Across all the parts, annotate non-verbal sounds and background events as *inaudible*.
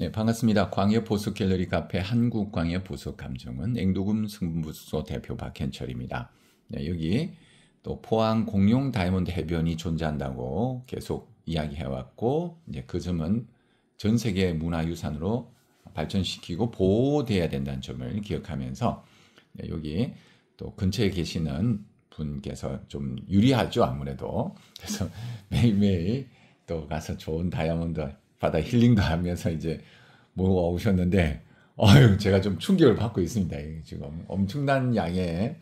네, 반갑습니다. 광역 보석 갤러리 카페 한국 광역 보석 감정은 앵도금 승부소 수 대표 박현철입니다. 네, 여기 또 포항 공룡 다이몬드 아 해변이 존재한다고 계속 이야기해왔고 이제 그 점은 전 세계 문화유산으로 발전시키고 보호돼야 된다는 점을 기억하면서 네, 여기 또 근처에 계시는 분께서 좀 유리하죠 아무래도 그래서 *laughs* 매일매일 또 가서 좋은 다이아몬드 바다 힐링도 하면서 이제 모아오셨는데 뭐 아유 제가 좀 충격을 받고 있습니다. 지금 엄청난 양의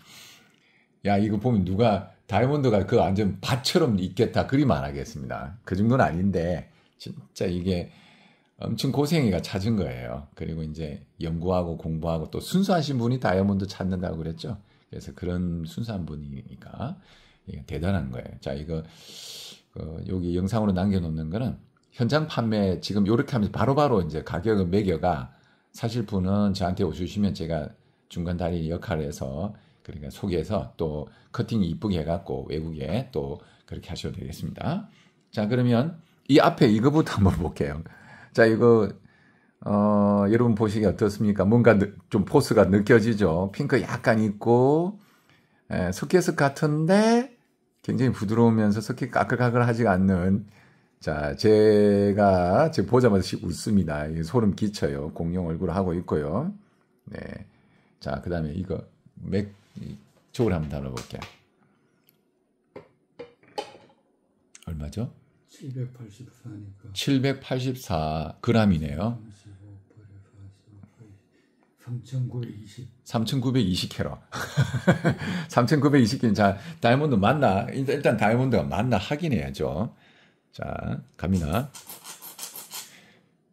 야 이거 보면 누가 다이아몬드가 그 완전 밭처럼 있겠다 그리말 하겠습니다. 그 정도는 아닌데 진짜 이게 엄청 고생이가 찾은 거예요. 그리고 이제 연구하고 공부하고 또 순수하신 분이 다이아몬드 찾는다고 그랬죠. 그래서 그런 순수한 분이니까 대단한 거예요. 자 이거 그 여기 영상으로 남겨놓는 거는 현장 판매 지금 요렇게 하면서 바로바로 이제 가격을 매겨가 사실 분은 저한테 오시면 제가 중간 다리 역할을 해서 그러니까 소개해서 또 커팅 이쁘게 해갖고 외국에 또 그렇게 하셔도 되겠습니다. 자 그러면 이 앞에 이거부터 *laughs* 한번 볼게요. 자 이거 어, 여러분 보시기 어떻습니까? 뭔가 좀 포스가 느껴지죠? 핑크 약간 있고 에, 예, 스키스 같은데 굉장히 부드러우면서 스키 까끌까끌하지 않는 자, 제가 지금 보자마자 웃습니다. 소름 끼쳐요. 공룡 얼굴 하고 있고요. 네. 자, 그 다음에 이거 맥, 쪽을 한번 다뤄볼게요. 얼마죠? 784니까. 784 그람이네요. 3,920. 3 9 캐럿. 3,920개는 *laughs* 자, 다이아몬드 맞나? 일단 다이아몬드가 맞나 확인해야죠. 자, 갑니다.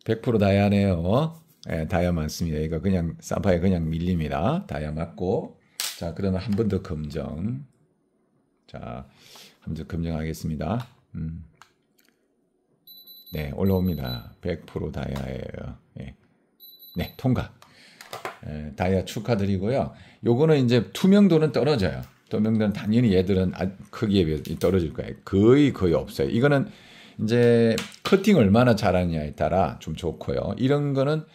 100% 다이아네요. 네, 예, 다이아 맞습니다. 이거 그냥 사파에 그냥 밀립니다. 다이아 맞고. 자, 그러면 한 번 더 검정. 자, 한 번 더 검정하겠습니다. 음. 네, 올라옵니다. 100% 다이아예요. 네. 네, 통과. 에, 예, 다이아 축하드리고요. 요거는 이제 투명도는 떨어져요. 투명도는 당연히 얘들은 아, 크기에 비해 떨어질 거예요. 거의 거의 없어요. 이거는 이제 커팅 얼마나 잘하느냐에 따라 좀 좋고요. 이런 거는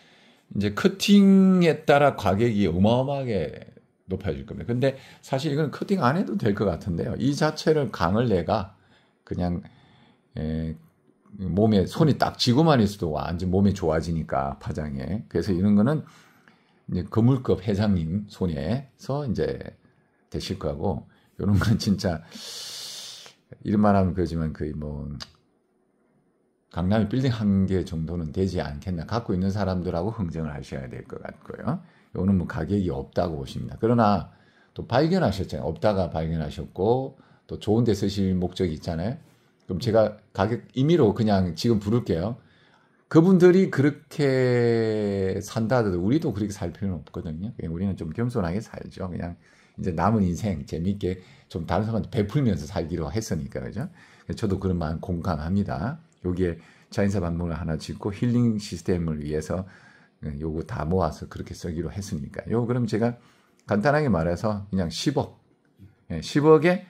이제 커팅에 따라 가격이 어마어마하게 높아질 겁니다. 근데 사실 이건 커팅 안 해도 될 것 같은데요. 이 자체를 강을 내가 그냥 에, 몸에 손이 딱 쥐고만 있어도 완전 몸이 좋아지니까 파장에 그래서 이런 거는 이제 거물급 회장님 손에서 이제 되실 거고 이런 건 진짜 이런 말하면 그러지만 거의 뭐 강남에 빌딩 한 개 정도는 되지 않겠나. 갖고 있는 사람들하고 흥정을 하셔야 될 것 같고요. 이거는 뭐 가격이 없다고 보십니다. 그러나 또 발견하셨잖아요. 없다가 발견하셨고 또 좋은 데 쓰실 목적이 있잖아요. 그럼 제가 가격 임의로 그냥 지금 부를게요. 그분들이 그렇게 산다 하더라도 우리도 그렇게 살 필요는 없거든요. 우리는 좀 겸손하게 살죠. 그냥 이제 남은 인생 재밌게 좀 다른 사람한테 베풀면서 살기로 했으니까 그죠. 저도 그런 마음 공감합니다. 여기에 자연사 반목을 하나 짓고 힐링 시스템을 위해서 예, 요거 다 모아서 그렇게 쓰기로 했으니까. 요 그럼 제가 간단하게 말해서 그냥 10억. 10억에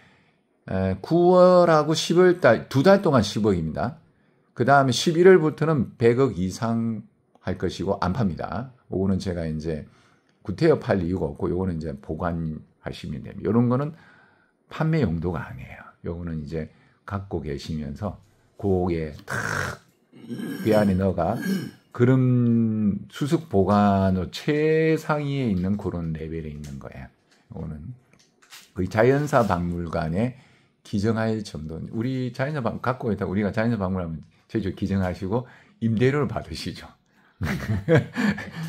예, 9월하고 10월 달 두 달 동안 10억입니다. 그 다음에 11월부터는 100억 이상 할 것이고 안 팝니다. 요거는 제가 이제 구태여 팔 이유가 없고 요거는 이제 보관하시면 됩니다. 요런 거는 판매 용도가 아니에요. 요거는 이제 갖고 계시면서 고개탁배 안에 넣어가 그런 수습 보관의 최상위에 있는 그런 레벨에 있는 거야오 이거는 거의 자연사 박물관에 기증할 정도. 우리 자연사 박 갖고 있다 우리가 자연사 박물관 제주 기증하시고 임대료를 받으시죠. *laughs*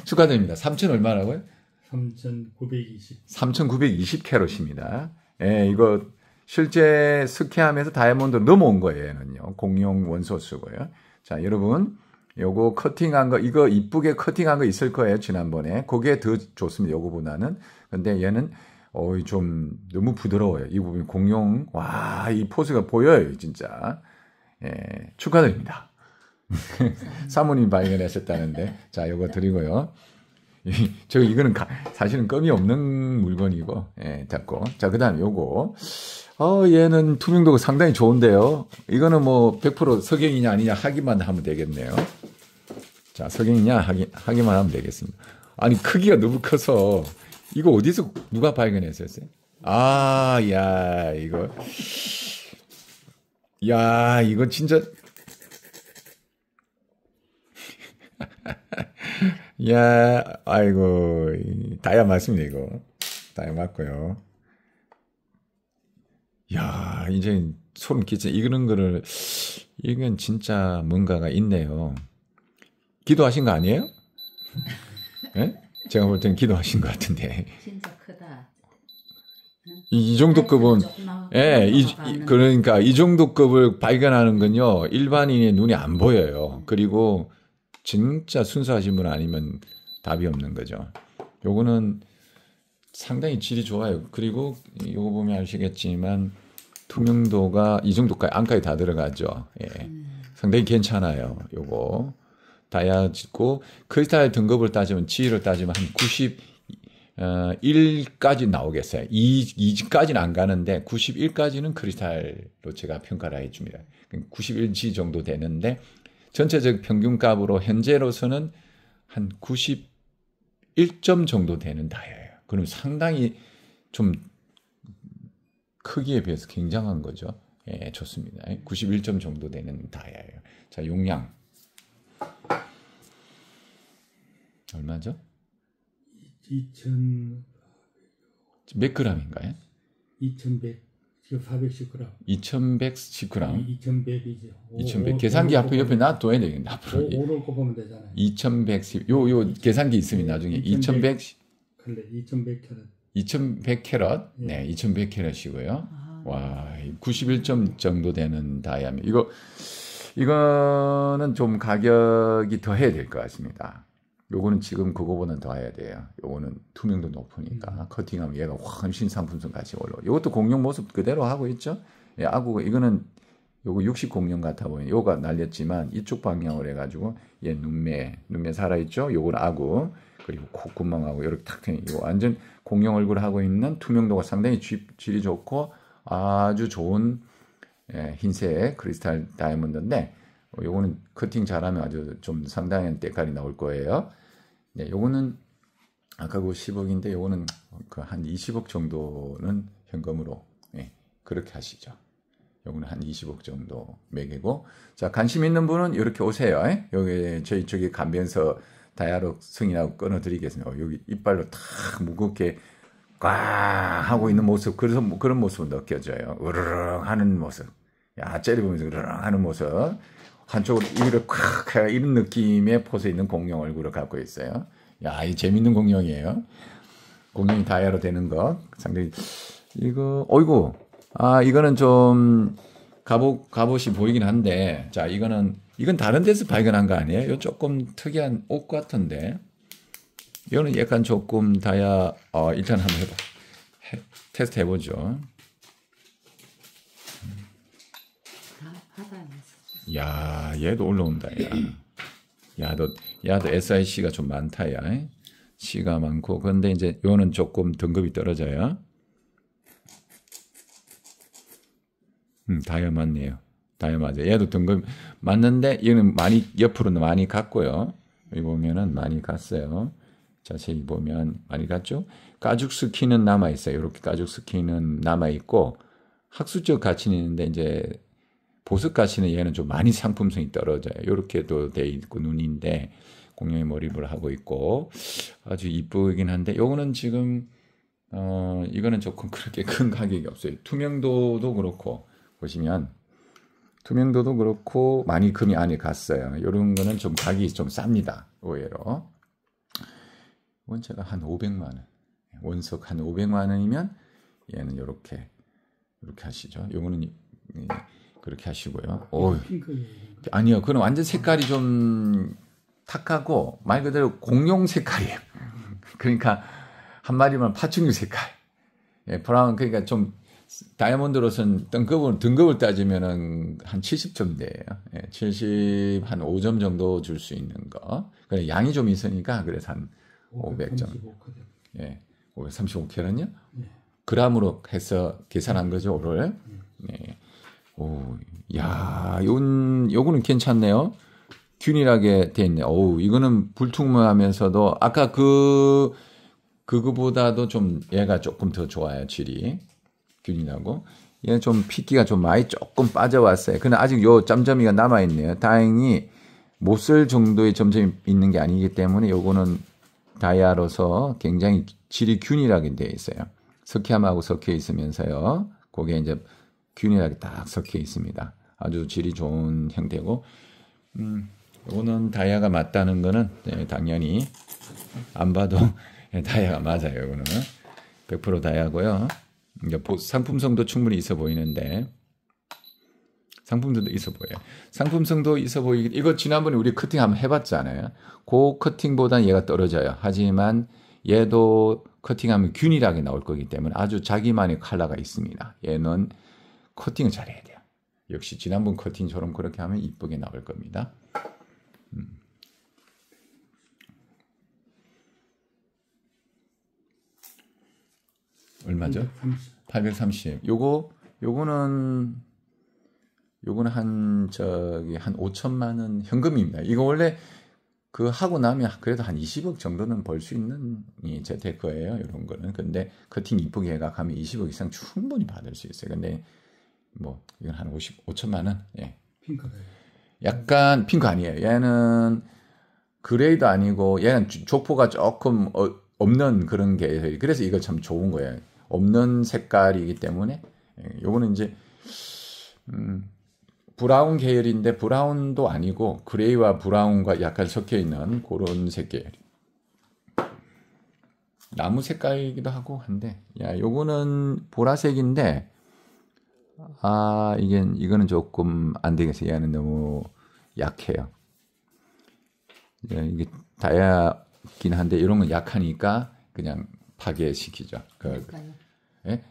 축하드립니다. 3천 얼마라고요? 3,920. 3,920 캐럿입니다. 예, 이거 실제 스키하면서 다이아몬드 넘어온 거예요. 얘는요. 공용 원소수고요. 자, 여러분. 요거 커팅한 거, 이거 이쁘게 커팅한 거 있을 거예요. 지난번에. 그게 더 좋습니다. 요거보다는. 근데 얘는, 어이, 좀, 너무 부드러워요. 이 부분 공용, 와, 이포즈가 보여요. 진짜. 예, 축하드립니다. *laughs* 사모님 발견하셨다는데. 자, 요거 드리고요. 저 이거는 가, 사실은 껌이 없는 물건이고, 예, 잡고. 자, 그 다음 요거. 어, 얘는 투명도가 상당히 좋은데요. 이거는 뭐 100% 석영이냐 아니냐 하기만 하면 되겠네요. 자, 석영이냐 하기, 하기만 하면 되겠습니다. 아니, 크기가 너무 커서 이거 어디서 누가 발견했었어요? 아, 야, 이거. 야, 이거 진짜. *laughs* 야, 아이고. 다야 맞습니다, 이거. 다야 맞고요. 야, 이제 소름 끼치네. 이런 거를, 이건 진짜 뭔가가 있네요. 기도하신 거 아니에요? 네? 제가 볼 때는 기도하신 것 같은데. 진짜 크다. 이, 이, 정도 급은, 예, 이, 이, 그러니까 이 정도 급을 발견하는 건요, 일반인의 눈이 안 보여요. 그리고 진짜 순수하신 분 아니면 답이 없는 거죠. 요거는 상당히 질이 좋아요. 그리고 요거 보면 아시겠지만, 투명도가 이 정도까지 안까지 다 들어가죠. 예. 음. 상당히 괜찮아요. 요거 다야지고 크리스탈 등급을 따지면 지위를 따지면 한 90. 어, 1까지 나오겠어요. 2, 2까지는 안 가는데 91까지는 크리스탈로 제가 평가를 해줍니다. 91G 그러니까 정도 되는데 전체적 평균값으로 현재로서는 한 91점 정도 되는 다이아예요. 그럼 상당히 좀 크기에 비해서 굉장한 거죠. 예, 좋습니다. 91점 정도 되는 다이아예요. 자, 용량. 얼마죠? 2,000... 몇 그램인가요? 2,100. 지금 410g. 2,110g. 2,100이죠. 2,100. 계산기 앞에 옆에 놔둬야 되겠네. 앞으로. 5, 5를 꼽으면 되잖아요. 2,110. 요, 요 계산기 있으면 나중에 2,100. 2,100. 그래, 2,100 캐럿. 2,100캐럿, 예. 네, 2,100캐럿이고요. 아. 와, 91점 정도 되는 다이아몬드. 이거 이거는 좀 가격이 더 해야 될 것 같습니다. 요거는 지금 그거보다는 더 해야 돼요. 요거는 투명도 높으니까 음. 커팅하면 얘가 훨씬 상품성 같이 올라. 와 요것도 공룡 모습 그대로 하고 있죠. 예, 아구 이거는 요거 60 공룡 같아 보이는 요가 날렸지만 이쪽 방향으로 해가지고 얘 눈매 눈매 살아 있죠. 요거는 아구. 그리고 콧구멍하고 이렇게 탁 트는 이거 완전 공룡 얼굴 을 하고 있는 투명도가 상당히 질이 좋고 아주 좋은 예, 흰색 크리스탈 다이아몬드인데 어, 요거는 커팅 잘하면 아주 좀 상당한 때깔이 나올 거예요. 네, 요거는 아까 그 10억인데 요거는 그 한 20억 정도는 현금으로 예, 그렇게 하시죠. 요거는 한 20억 정도 매개고 자 관심 있는 분은 이렇게 오세요. 예? 여기 저희 쪽에 가면서 다이아록 승인하고 끊어드리겠습니다. 어, 여기 이빨로 탁 무겁게 꽉 하고 있는 모습, 그래서 뭐 그런 모습 느껴져요. 으르렁 하는 모습. 야, 째려보면서 으르렁 하는 모습. 한쪽으로 입을 콱 해요. 이런 느낌의 포스에 있는 공룡 얼굴을 갖고 있어요. 야, 이 재밌는 공룡이에요. 공룡이 다이아로 되는 것. 상당히, 이거, 어이구. 아, 이거는 좀, 갑옷, 갑옷이 보이긴 한데, 자, 이거는 이건 다른 데서 발견한 거 아니에요? 요 조금 특이한 옷 같은데. 이거는 약간 조금 다야, 어, 일단 한번 해봐. 해, 테스트 해보죠. 야, 얘도 올라온다, 야. 야, 너, 야, 너 SIC가 좀 많다, 야. C가 많고. 그데 이제 요는 조금 등급이 떨어져요. 음, 다야 맞네요. 다이아요 얘도 등급 맞는데 얘는 많이 옆으로 는 많이 갔고요. 여기 보면은 많이 갔어요. 자세히 보면 많이 갔죠. 가죽 스키는 남아 있어요. 이렇게 가죽 스키는 남아 있고 학습적 가치는 있는데 이제 보석 가치는 얘는 좀 많이 상품성이 떨어져요. 이렇게도 돼 있고 눈인데 공룡의 몰입을 하고 있고 아주 이쁘긴 한데 요거는 지금 어 이거는 조금 그렇게 큰 가격이 없어요. 투명도도 그렇고 보시면 금명도도 그렇고 많이 금이 안에 갔어요. 이런 거는 좀 가격이 좀 쌉니다. 의외로. 원체가 한 500만 원. 원석 한 500만 원이면 얘는 이렇게 이렇게 하시죠. 요거는 그렇게 하시고요. 어 아니요. 그럼 완전 색깔이 좀 탁하고 말 그대로 공룡 색깔이에요. *laughs* 그러니까 한마리만 파충류 색깔. 예, 브라운 그러니까 좀 다이아몬드로선 등급은, 등급을 따지면은 한 70점대예요. 예, 70, 한 5점 정도 줄 수 있는 거. 그래, 양이 좀 있으니까, 그래서 한 500점. 예. 5 3 5캐럿는요 예. 그람으로 해서 계산한 예. 거죠, 오를. 네. 예. 예. 오, 야, 요건, 요거는 괜찮네요. 균일하게 돼 있네. 어우, 이거는 불투명하면서도 아까 그 그거보다도 좀 얘가 조금 더 좋아요, 질이. 균이 라고 얘는 좀 핏기가 좀 많이 조금 빠져왔어요. 근데 아직 요 점점이가 남아있네요. 다행히 못 쓸 정도의 점점이 있는 게 아니기 때문에 요거는 다이아로서 굉장히 질이 균일하게 되어 있어요. 석회암하고 섞여 있으면서요. 그게 이제 균일하게 딱 섞여 있습니다. 아주 질이 좋은 형태고 음, 요거는 다이아가 맞다는 거는 네, 당연히 안 봐도 *laughs* 다이아가 맞아요. 이거는 100% 다이아고요. 상품성도 충분히 있어 보이는데 상품성도 있어 보여요. 상품성도 있어 보이기 이거 지난번에 우리 커팅 한번 해봤잖아요. 고그커팅보다는 얘가 떨어져요. 하지만 얘도 커팅하면 균일하게 나올 거기 때문에 아주 자기만의 칼라가 있습니다. 얘는 커팅을 잘해야 돼요. 역시 지난번 커팅처럼 그렇게 하면 이쁘게 나올 겁니다. 얼마죠? 830. 830. 요거 요거는 요거는 한 저기 한 5천만 원 현금입니다. 이거 원래 그 하고 나면 그래도 한 20억 정도는 벌 수 있는 이 예, 재테크예요. 요런 거는. 근데 커팅 이쁘게 해가 가면 20억 이상 충분히 받을 수 있어요. 근데 뭐 이건 한 50, 5천만 원. 예. 핑크. 약간 핑크 아니에요. 얘는 그레이도 아니고 얘는 조포가 조금 어, 없는 그런 게 그래서 이거 참 좋은 거예요. 없는 색깔이기 때문에 예, 요거는 이제 음, 브라운 계열인데 브라운도 아니고 그레이와 브라운과 약간 섞여 있는 그런 색 계열. 나무 색깔이기도 하고 한데 야 요거는 보라색인데 아 이게 이거는 조금 안 되겠어요. 얘는 너무 약해요. 예, 이게 다야긴 한데 이런 건 약하니까 그냥 파괴시키죠. 그, 예?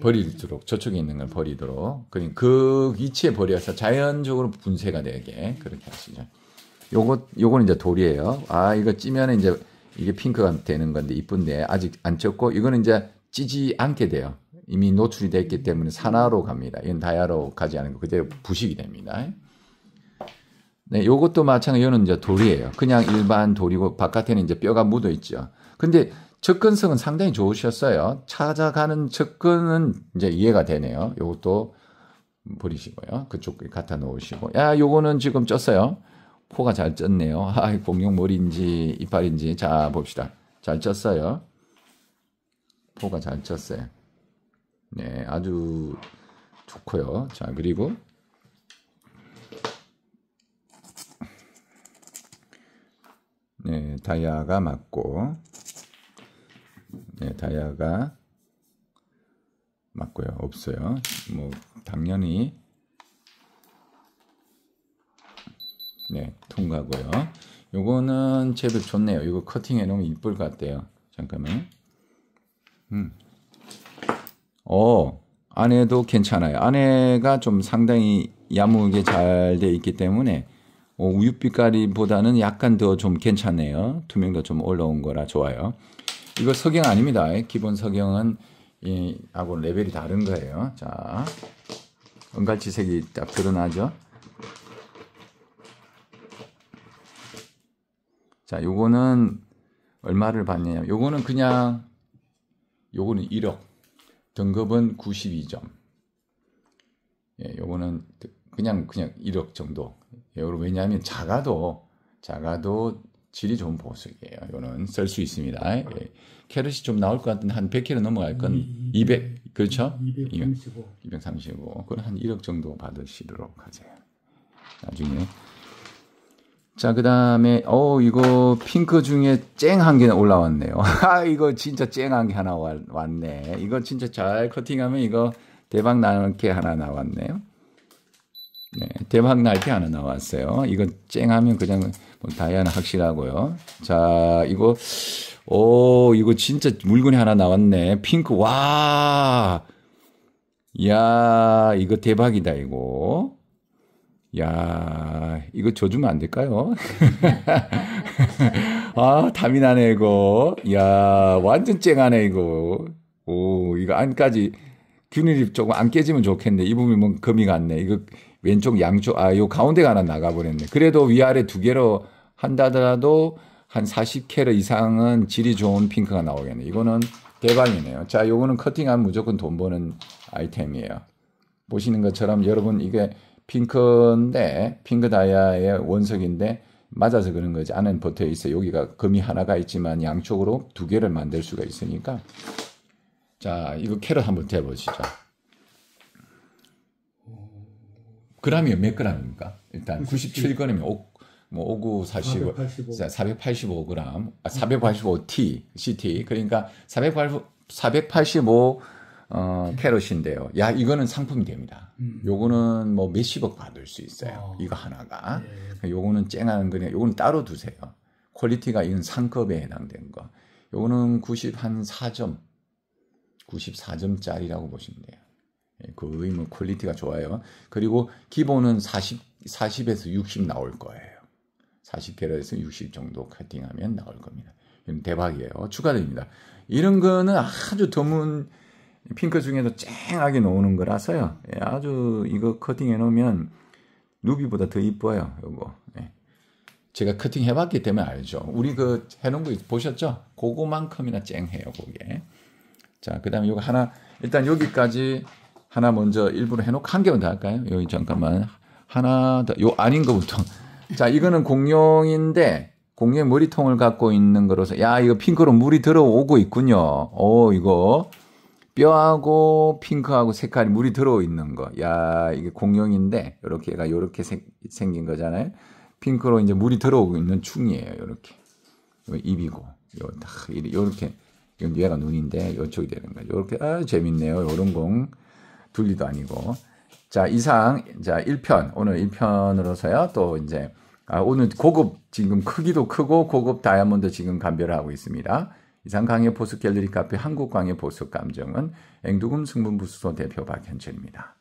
버릴도록 저쪽에 있는 걸 버리도록 그, 그 위치에 버려서 자연적으로 분쇄가 되게 그렇게 하시죠. 요거 요거는 이제 돌이에요. 아 이거 찌면 이제 이게 핑크가 되는 건데 이쁜데 아직 안 쪘고 이거는 이제 찌지 않게 돼요. 이미 노출이 됐기 때문에 산화로 갑니다. 이건 다이아로 가지 않은 거 그대로 부식이 됩니다. 네, 요것도 마찬가지로 이거는 이제 돌이에요. 그냥 일반 돌이고 바깥에는 이제 뼈가 묻어 있죠. 근데 접근성은 상당히 좋으셨어요. 찾아가는 접근은 이제 이해가 되네요. 요것도 버리시고요. 그쪽 갖다 놓으시고. 야, 요거는 지금 쪘어요. 포가잘 쪘네요. 아, 공룡 머리인지 이빨인지 자 봅시다. 잘 쪘어요. 포가 잘 쪘어요. 네, 아주 좋고요. 자, 그리고 네, 다이아가 맞고 네, 다이아가 맞고요. 없어요. 뭐 당연히 네, 통과고요. 요거는 잽을 좋네요. 이거 커팅해 놓으면 이쁠 것 같아요. 잠깐만. 음. 어, 안에도 괜찮아요. 안에가 좀 상당히 야무게 잘돼 있기 때문에 어, 우유 빛깔이보다는 약간 더 좀 괜찮네요. 투명도 좀 올라온 거라 좋아요. 이거 석영 아닙니다. 기본 석영은 이 하고 레벨이 다른 거예요. 자, 은갈치 색이 딱 드러나죠. 자, 요거는 얼마를 받느냐? 요거는 그냥 요거는 1억. 등급은 92점. 예, 요거는 그냥 그냥 1억 정도. 예, 왜냐하면 작아도 작아도 질이 좋은 보석이에요. 이거는 쓸 수 있습니다. 예. 캐럿이 좀 나올 것 같은데 한 100kg 넘어갈 건 음, 200, 그렇죠? 235. 235. 그건 한 1억 정도 받으시도록 하세요. 나중에. 자, 그 다음에, 어, 이거 핑크 중에 쨍한 게 올라왔네요. *laughs* 아, 이거 진짜 쨍한 게 하나 와, 왔네. 이거 진짜 잘 커팅하면 이거 대박 날게 하나 나왔네요. 네, 대박 날게 하나 나왔어요. 이거 쨍하면 그냥 다이아는 확실하고요. 자, 이거, 오, 이거 진짜 물건이 하나 나왔네. 핑크, 와! 야 이거 대박이다, 이거. 야 이거 줘주면 안 될까요? *laughs* 아, 담이 나네, 이거. 야 완전 쨍하네, 이거. 오, 이거 안까지 균일이 조금 안 깨지면 좋겠네. 이부분뭐 금이 갔네. 이거 왼쪽 양쪽 아요 가운데가 하나 나가버렸네. 그래도 위아래 두 개로 한다더라도 한 40캐럿 이상은 질이 좋은 핑크가 나오겠네. 이거는 대박이네요. 자, 요거는 커팅하면 무조건 돈 버는 아이템이에요. 보시는 것처럼 여러분 이게 핑크인데 핑크 다이아의 원석인데 맞아서 그런 거지. 안은 버텨 있어. 여기가 금이 하나가 있지만 양쪽으로 두 개를 만들 수가 있으니까. 자, 이거 캐럿 한번 대보시죠. 그람이 몇 그람입니까? 일단 97g이면 5, 뭐 5945, 485. 그 g 아, 485T, CT. 그러니까 485, 485 어, 캐럿인데요. 야, 이거는 상품이 됩니다. 음. 요거는 뭐 몇십억 받을 수 있어요. 어. 이거 하나가. 예. 그러니까 요거는 쨍한 거네. 요거는 따로 두세요. 퀄리티가 이건 상급에 해당된 거. 요거는 90 4점. 94점짜리라고 보시면 돼요. 예, 그의무 퀄리티가 좋아요. 그리고 기본은 40, 40에서 60 나올 거예요. 40캐럿에서 60 정도 커팅하면 나올 겁니다. 대박이에요. 추가됩니다. 이런 거는 아주 드문 핑크 중에서 쨍하게 나오는 거라서요. 예, 아주 이거 커팅해 놓으면 루비보다 더 이뻐요. 요거. 예. 제가 커팅 해봤기 때문에 알죠. 우리 그 해놓은 거 보셨죠? 그거만큼이나 쨍해요. 그게. 자, 그 다음에 요거 하나, 일단 여기까지 하나 먼저 일부러 해놓고 한 개만 더 할까요? 여기 잠깐만 하나 더요 아닌 거부터 *laughs* 자 이거는 공룡인데 공룡의 머리통을 갖고 있는 거로서 야 이거 핑크로 물이 들어오고 있군요. 오 이거 뼈하고 핑크하고 색깔이 물이 들어 오 있는 거. 야, 이게 공룡인데 요렇게 얘가 요렇게 생, 생긴 거잖아요. 핑크로 이제 물이 들어오고 있는 충이에요. 요렇게. 요 입이고. 요딱 요렇게. 얘가 눈인데 요쪽이 되는 거죠. 요렇게 아, 재밌네요. 요런 공. 둘리도 아니고. 자, 이상, 자, 1편, 오늘 1편으로서요, 또 이제, 아, 오늘 고급, 지금 크기도 크고, 고급 다이아몬드 지금 감별을 하고 있습니다. 이상 강의 보석 갤러리 카페 한국 강의 보석 감정은 앵두금 승분부수소 대표 박현철입니다.